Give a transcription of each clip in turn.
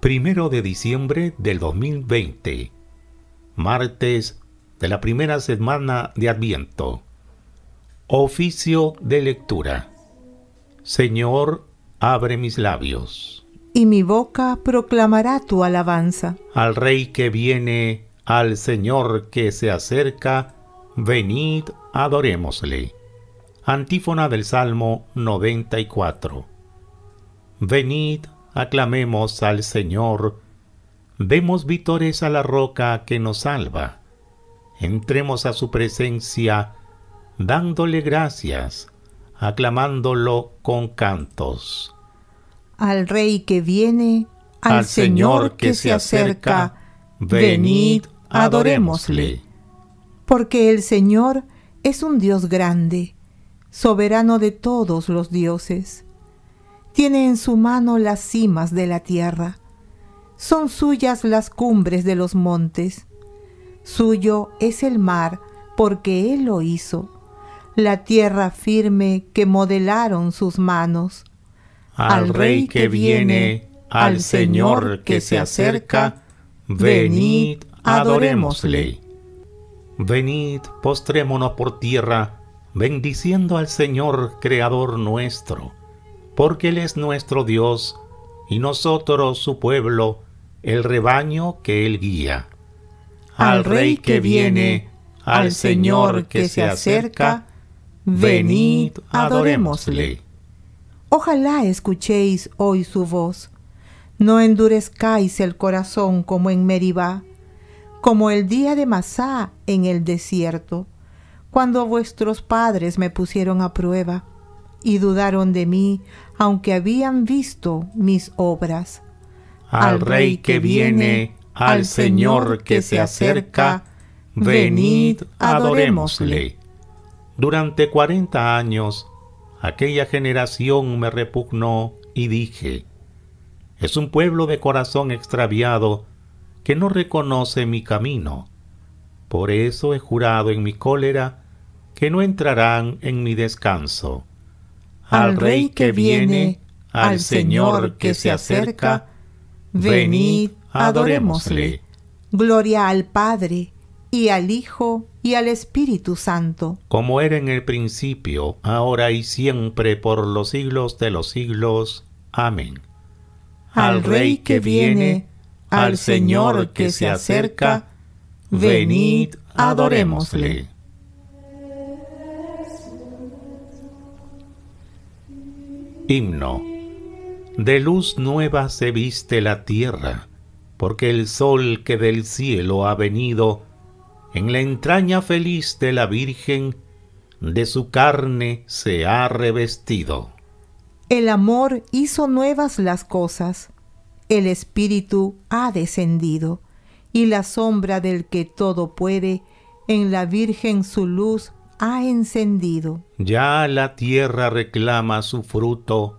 primero de diciembre del 2020, martes de la primera semana de Adviento. Oficio de lectura. Señor, abre mis labios. Y mi boca proclamará tu alabanza. Al Rey que viene, al Señor que se acerca, venid, adorémosle. Antífona del Salmo 94. Venid, adorémosle aclamemos al Señor. Demos vítores a la roca que nos salva. Entremos a su presencia dándole gracias, aclamándolo con cantos. Al Rey que viene, al, Señor, que, se acerca, acerca venid, adorémosle. Porque el Señor es un Dios grande, soberano de todos los dioses tiene en su mano las cimas de la tierra. Son suyas las cumbres de los montes. Suyo es el mar, porque Él lo hizo, la tierra firme que modelaron sus manos. Al, Rey que viene, al Señor que se acerca, venid, adorémosle. Venid, postrémonos por tierra, bendiciendo al Señor, Creador nuestro porque Él es nuestro Dios y nosotros su pueblo, el rebaño que Él guía. Al Rey que viene, al Señor que se acerca, venid, adorémosle. Ojalá escuchéis hoy su voz. No endurezcáis el corazón como en Meribá, como el día de Masá en el desierto, cuando vuestros padres me pusieron a prueba y dudaron de mí, aunque habían visto mis obras. Al Rey que viene, al Señor que se acerca, venid, adorémosle. Durante cuarenta años, aquella generación me repugnó y dije, es un pueblo de corazón extraviado que no reconoce mi camino. Por eso he jurado en mi cólera que no entrarán en mi descanso al Rey que viene, al Señor que se acerca, venid, adorémosle. Gloria al Padre, y al Hijo, y al Espíritu Santo. Como era en el principio, ahora y siempre, por los siglos de los siglos. Amén. Al Rey que viene, al Señor que se acerca, venid, adorémosle. Himno. De luz nueva se viste la tierra, porque el sol que del cielo ha venido, en la entraña feliz de la Virgen, de su carne se ha revestido. El amor hizo nuevas las cosas, el Espíritu ha descendido, y la sombra del que todo puede, en la Virgen su luz ha encendido. Ya la tierra reclama su fruto,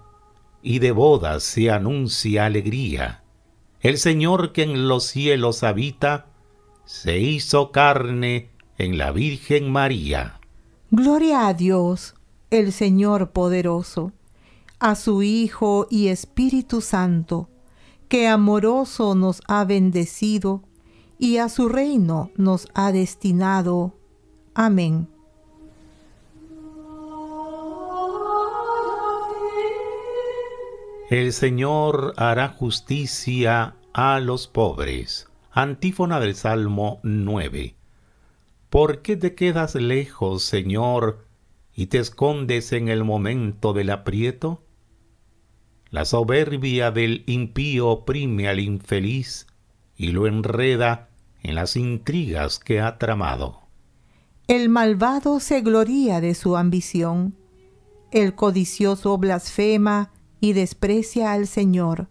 y de bodas se anuncia alegría. El Señor que en los cielos habita, se hizo carne en la Virgen María. Gloria a Dios, el Señor poderoso, a su Hijo y Espíritu Santo, que amoroso nos ha bendecido y a su reino nos ha destinado. Amén. El Señor hará justicia a los pobres. Antífona del Salmo 9. ¿Por qué te quedas lejos, Señor, y te escondes en el momento del aprieto? La soberbia del impío oprime al infeliz y lo enreda en las intrigas que ha tramado. El malvado se gloría de su ambición, el codicioso blasfema y desprecia al Señor.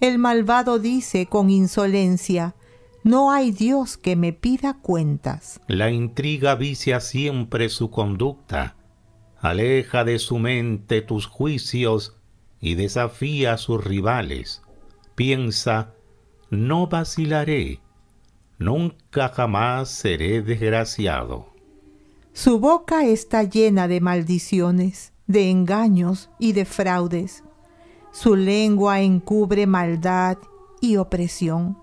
El malvado dice con insolencia, no hay Dios que me pida cuentas. La intriga vicia siempre su conducta, aleja de su mente tus juicios y desafía a sus rivales. Piensa, no vacilaré, nunca jamás seré desgraciado. Su boca está llena de maldiciones, de engaños y de fraudes. Su lengua encubre maldad y opresión.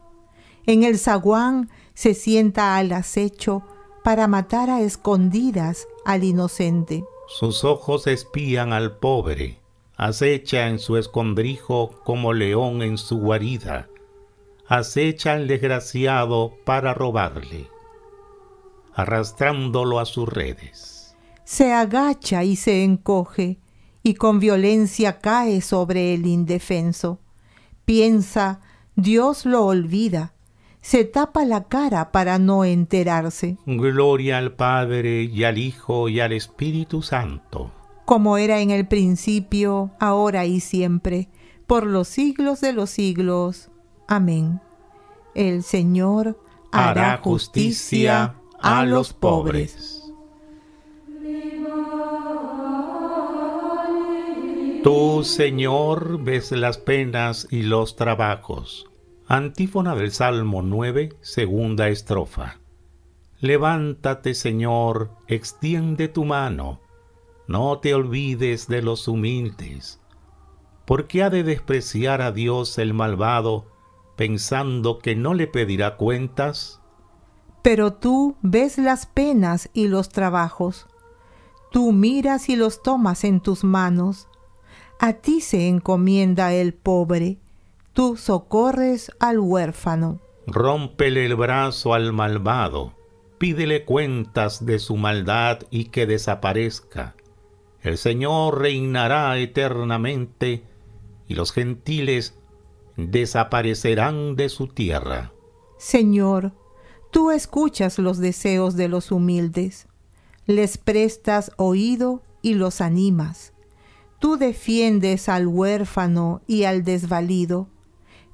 En el zaguán se sienta al acecho para matar a escondidas al inocente. Sus ojos espían al pobre, acecha en su escondrijo como león en su guarida, acecha al desgraciado para robarle, arrastrándolo a sus redes. Se agacha y se encoge, y con violencia cae sobre el indefenso. Piensa, Dios lo olvida, se tapa la cara para no enterarse. Gloria al Padre y al Hijo y al Espíritu Santo. Como era en el principio, ahora y siempre, por los siglos de los siglos. Amén. El Señor hará, justicia a los pobres. Tú, Señor, ves las penas y los trabajos. Antífona del Salmo 9, segunda estrofa. Levántate, Señor, extiende tu mano. No te olvides de los humildes. ¿Por qué ha de despreciar a Dios el malvado, pensando que no le pedirá cuentas? Pero tú ves las penas y los trabajos. Tú miras y los tomas en tus manos a ti se encomienda el pobre, tú socorres al huérfano. Rómpele el brazo al malvado, pídele cuentas de su maldad y que desaparezca. El Señor reinará eternamente y los gentiles desaparecerán de su tierra. Señor, tú escuchas los deseos de los humildes, les prestas oído y los animas Tú defiendes al huérfano y al desvalido,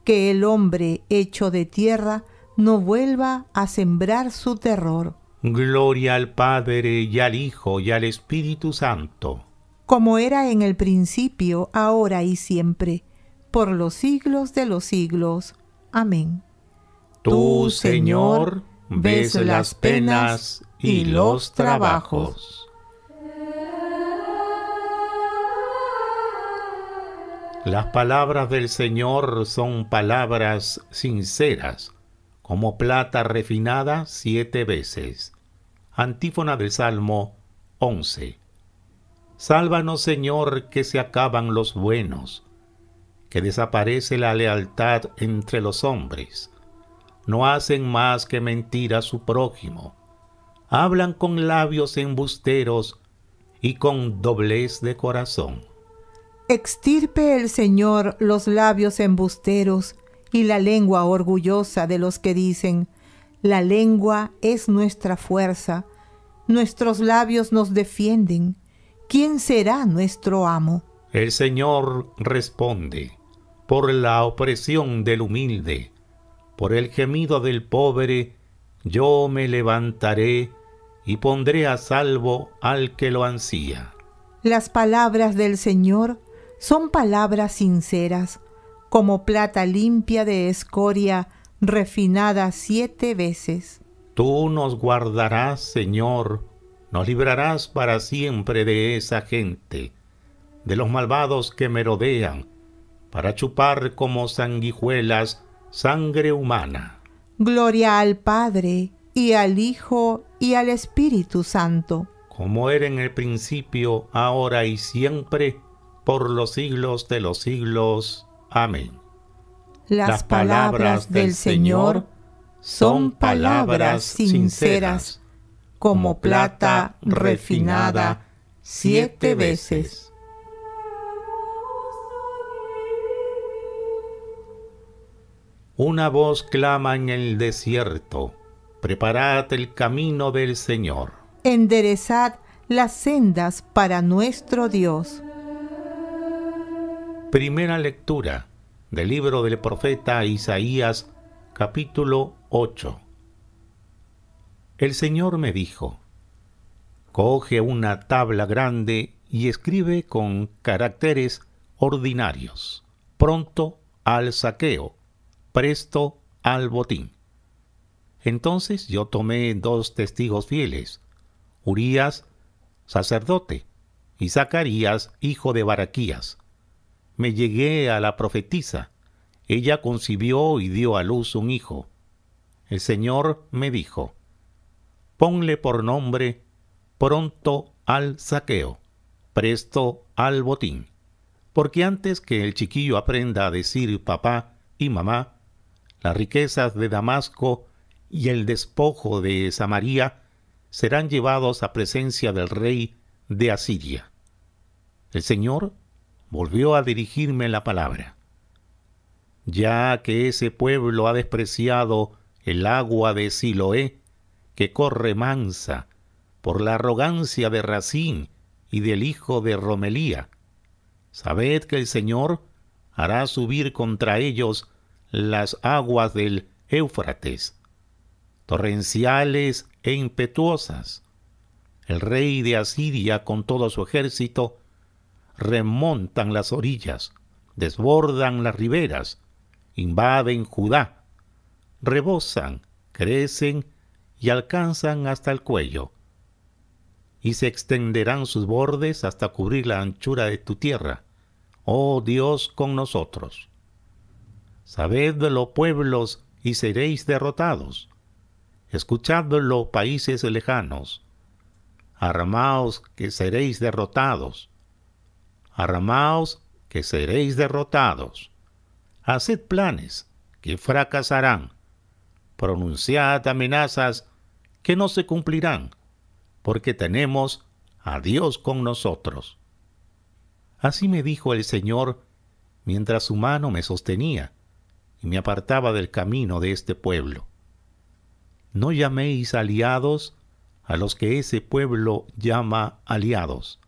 que el hombre hecho de tierra no vuelva a sembrar su terror. Gloria al Padre y al Hijo y al Espíritu Santo. Como era en el principio, ahora y siempre, por los siglos de los siglos. Amén. Tú, Señor, ves las penas y los trabajos. Las palabras del Señor son palabras sinceras, como plata refinada siete veces. Antífona del Salmo 11. Sálvanos, Señor, que se acaban los buenos, que desaparece la lealtad entre los hombres. No hacen más que mentir a su prójimo. Hablan con labios embusteros y con doblez de corazón. Extirpe el Señor los labios embusteros y la lengua orgullosa de los que dicen, la lengua es nuestra fuerza, nuestros labios nos defienden, ¿quién será nuestro amo? El Señor responde, por la opresión del humilde, por el gemido del pobre, yo me levantaré y pondré a salvo al que lo ansía. Las palabras del Señor son palabras sinceras, como plata limpia de escoria refinada siete veces. Tú nos guardarás, Señor, nos librarás para siempre de esa gente, de los malvados que merodean, para chupar como sanguijuelas sangre humana. Gloria al Padre, y al Hijo, y al Espíritu Santo. Como era en el principio, ahora y siempre, por los siglos de los siglos. Amén. Las, palabras, palabras del Señor son palabras sinceras, como plata refinada siete veces. Una voz clama en el desierto, preparad el camino del Señor. Enderezad las sendas para nuestro Dios. Primera lectura del libro del profeta Isaías, capítulo 8. El Señor me dijo, coge una tabla grande y escribe con caracteres ordinarios, pronto al saqueo, presto al botín. Entonces yo tomé dos testigos fieles, Urías, sacerdote, y Zacarías, hijo de Baraquías me llegué a la profetisa. Ella concibió y dio a luz un hijo. El Señor me dijo, ponle por nombre pronto al saqueo, presto al botín, porque antes que el chiquillo aprenda a decir papá y mamá, las riquezas de Damasco y el despojo de Samaria serán llevados a presencia del rey de Asiria. El Señor volvió a dirigirme la palabra. Ya que ese pueblo ha despreciado el agua de Siloé, que corre mansa, por la arrogancia de Racín y del hijo de Romelía, sabed que el Señor hará subir contra ellos las aguas del Éufrates, torrenciales e impetuosas. El rey de Asiria con todo su ejército remontan las orillas, desbordan las riberas, invaden Judá, rebosan, crecen y alcanzan hasta el cuello. Y se extenderán sus bordes hasta cubrir la anchura de tu tierra. Oh Dios con nosotros. Sabedlo, pueblos, y seréis derrotados. Escuchadlo, países lejanos. Armaos, que seréis derrotados Armaos que seréis derrotados. Haced planes que fracasarán. Pronunciad amenazas que no se cumplirán, porque tenemos a Dios con nosotros. Así me dijo el Señor mientras su mano me sostenía y me apartaba del camino de este pueblo. No llaméis aliados a los que ese pueblo llama aliados,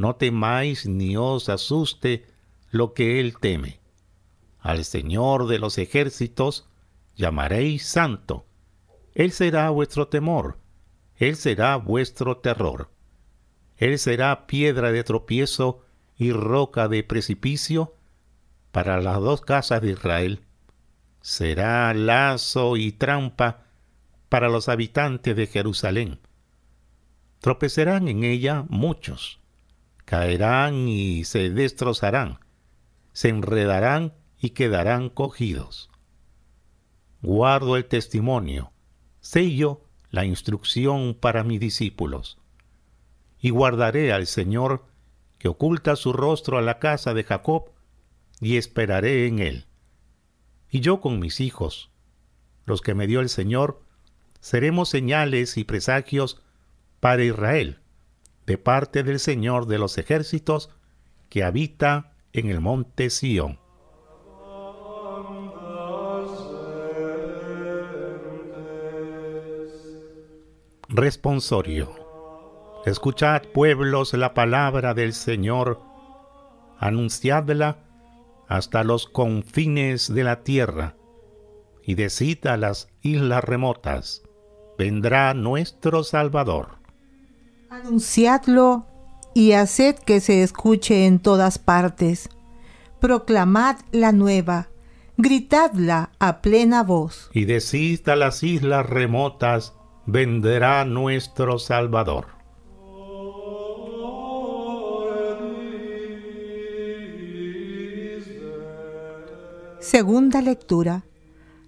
no temáis ni os asuste lo que él teme. Al Señor de los ejércitos llamaréis santo. Él será vuestro temor, Él será vuestro terror. Él será piedra de tropiezo y roca de precipicio para las dos casas de Israel. Será lazo y trampa para los habitantes de Jerusalén. Tropecerán en ella muchos, caerán y se destrozarán, se enredarán y quedarán cogidos. Guardo el testimonio, sello la instrucción para mis discípulos, y guardaré al Señor que oculta su rostro a la casa de Jacob, y esperaré en él. Y yo con mis hijos, los que me dio el Señor, seremos señales y presagios para Israel, de parte del Señor de los ejércitos que habita en el monte Sión. Responsorio. Escuchad, pueblos, la palabra del Señor, anunciadla hasta los confines de la tierra, y decid a las islas remotas, vendrá nuestro Salvador. Anunciadlo y haced que se escuche en todas partes. Proclamad la nueva, gritadla a plena voz. Y decid a las islas remotas, venderá nuestro Salvador. Segunda lectura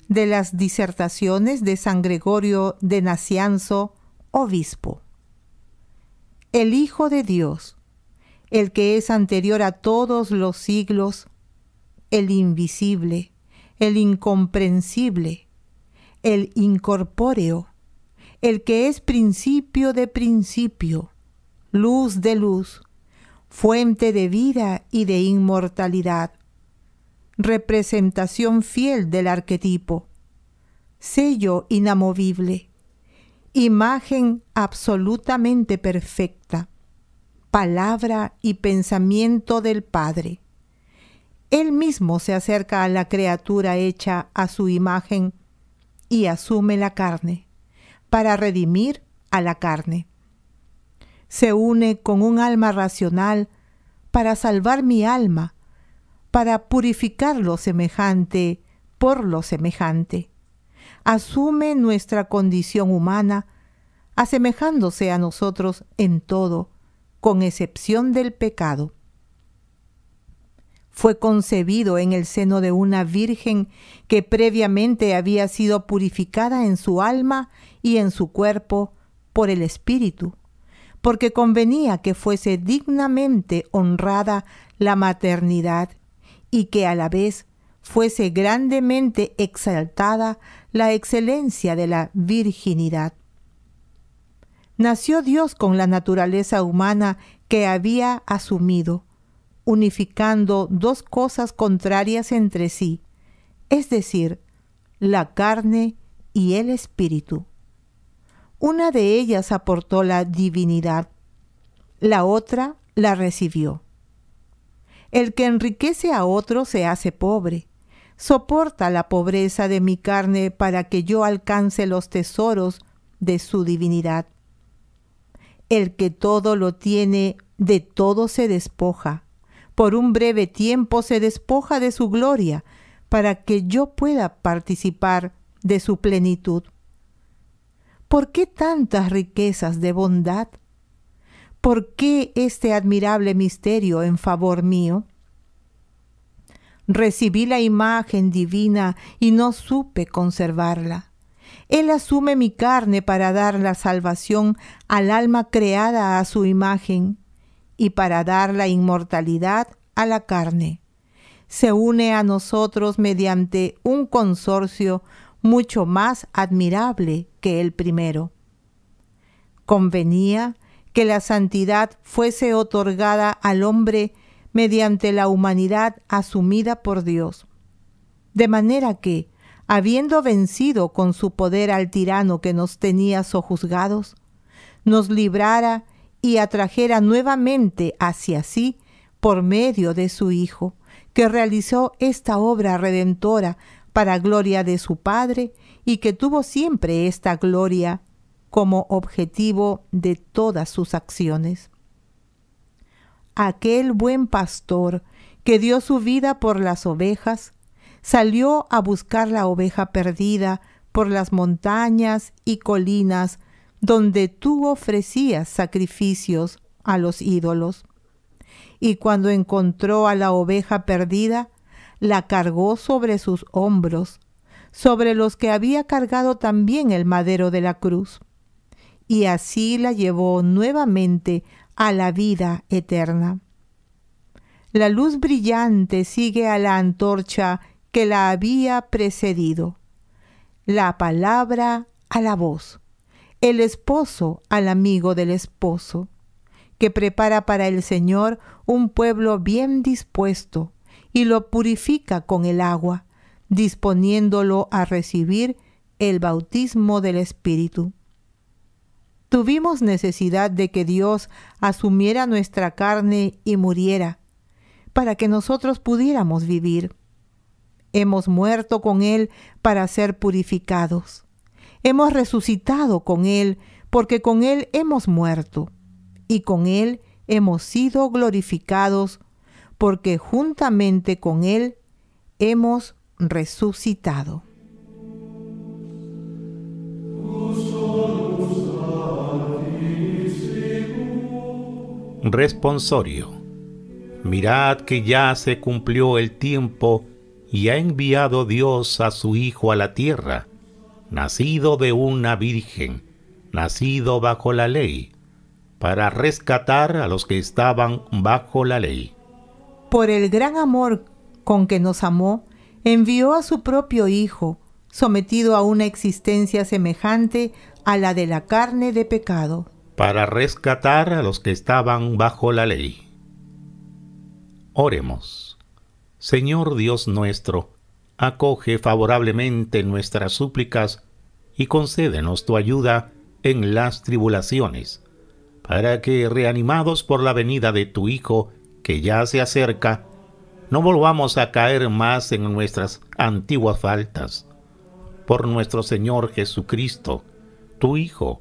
de las disertaciones de San Gregorio de Nacianzo, obispo el Hijo de Dios, el que es anterior a todos los siglos, el invisible, el incomprensible, el incorpóreo, el que es principio de principio, luz de luz, fuente de vida y de inmortalidad, representación fiel del arquetipo, sello inamovible imagen absolutamente perfecta, palabra y pensamiento del Padre. Él mismo se acerca a la criatura hecha a su imagen y asume la carne, para redimir a la carne. Se une con un alma racional para salvar mi alma, para purificar lo semejante por lo semejante asume nuestra condición humana, asemejándose a nosotros en todo, con excepción del pecado. Fue concebido en el seno de una virgen que previamente había sido purificada en su alma y en su cuerpo por el Espíritu, porque convenía que fuese dignamente honrada la maternidad y que a la vez fuese grandemente exaltada la excelencia de la virginidad. Nació Dios con la naturaleza humana que había asumido, unificando dos cosas contrarias entre sí, es decir, la carne y el espíritu. Una de ellas aportó la divinidad, la otra la recibió. El que enriquece a otro se hace pobre, soporta la pobreza de mi carne para que yo alcance los tesoros de su divinidad. El que todo lo tiene, de todo se despoja. Por un breve tiempo se despoja de su gloria, para que yo pueda participar de su plenitud. ¿Por qué tantas riquezas de bondad? ¿Por qué este admirable misterio en favor mío? Recibí la imagen divina y no supe conservarla. Él asume mi carne para dar la salvación al alma creada a su imagen y para dar la inmortalidad a la carne. Se une a nosotros mediante un consorcio mucho más admirable que el primero. Convenía que la santidad fuese otorgada al hombre mediante la humanidad asumida por Dios. De manera que, habiendo vencido con su poder al tirano que nos tenía sojuzgados, nos librara y atrajera nuevamente hacia sí por medio de su Hijo, que realizó esta obra redentora para gloria de su Padre y que tuvo siempre esta gloria como objetivo de todas sus acciones aquel buen pastor que dio su vida por las ovejas, salió a buscar la oveja perdida por las montañas y colinas donde tú ofrecías sacrificios a los ídolos. Y cuando encontró a la oveja perdida, la cargó sobre sus hombros, sobre los que había cargado también el madero de la cruz. Y así la llevó nuevamente a la vida eterna. La luz brillante sigue a la antorcha que la había precedido, la palabra a la voz, el esposo al amigo del esposo, que prepara para el Señor un pueblo bien dispuesto y lo purifica con el agua, disponiéndolo a recibir el bautismo del Espíritu tuvimos necesidad de que Dios asumiera nuestra carne y muriera, para que nosotros pudiéramos vivir. Hemos muerto con Él para ser purificados. Hemos resucitado con Él porque con Él hemos muerto y con Él hemos sido glorificados porque juntamente con Él hemos resucitado. Responsorio. Mirad que ya se cumplió el tiempo y ha enviado Dios a su Hijo a la tierra, nacido de una virgen, nacido bajo la ley, para rescatar a los que estaban bajo la ley. Por el gran amor con que nos amó, envió a su propio Hijo, sometido a una existencia semejante a la de la carne de pecado para rescatar a los que estaban bajo la ley. Oremos. Señor Dios nuestro, acoge favorablemente nuestras súplicas y concédenos tu ayuda en las tribulaciones, para que, reanimados por la venida de tu Hijo, que ya se acerca, no volvamos a caer más en nuestras antiguas faltas. Por nuestro Señor Jesucristo, tu Hijo,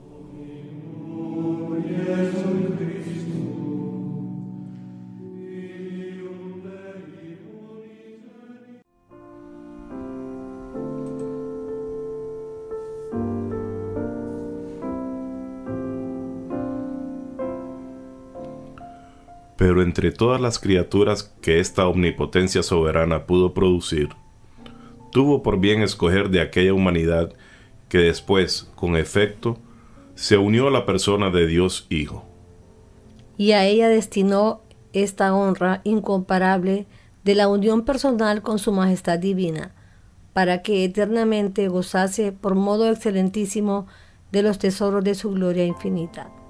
pero entre todas las criaturas que esta omnipotencia soberana pudo producir, tuvo por bien escoger de aquella humanidad que después, con efecto, se unió a la persona de Dios Hijo. Y a ella destinó esta honra incomparable de la unión personal con su Majestad Divina, para que eternamente gozase por modo excelentísimo de los tesoros de su gloria infinita.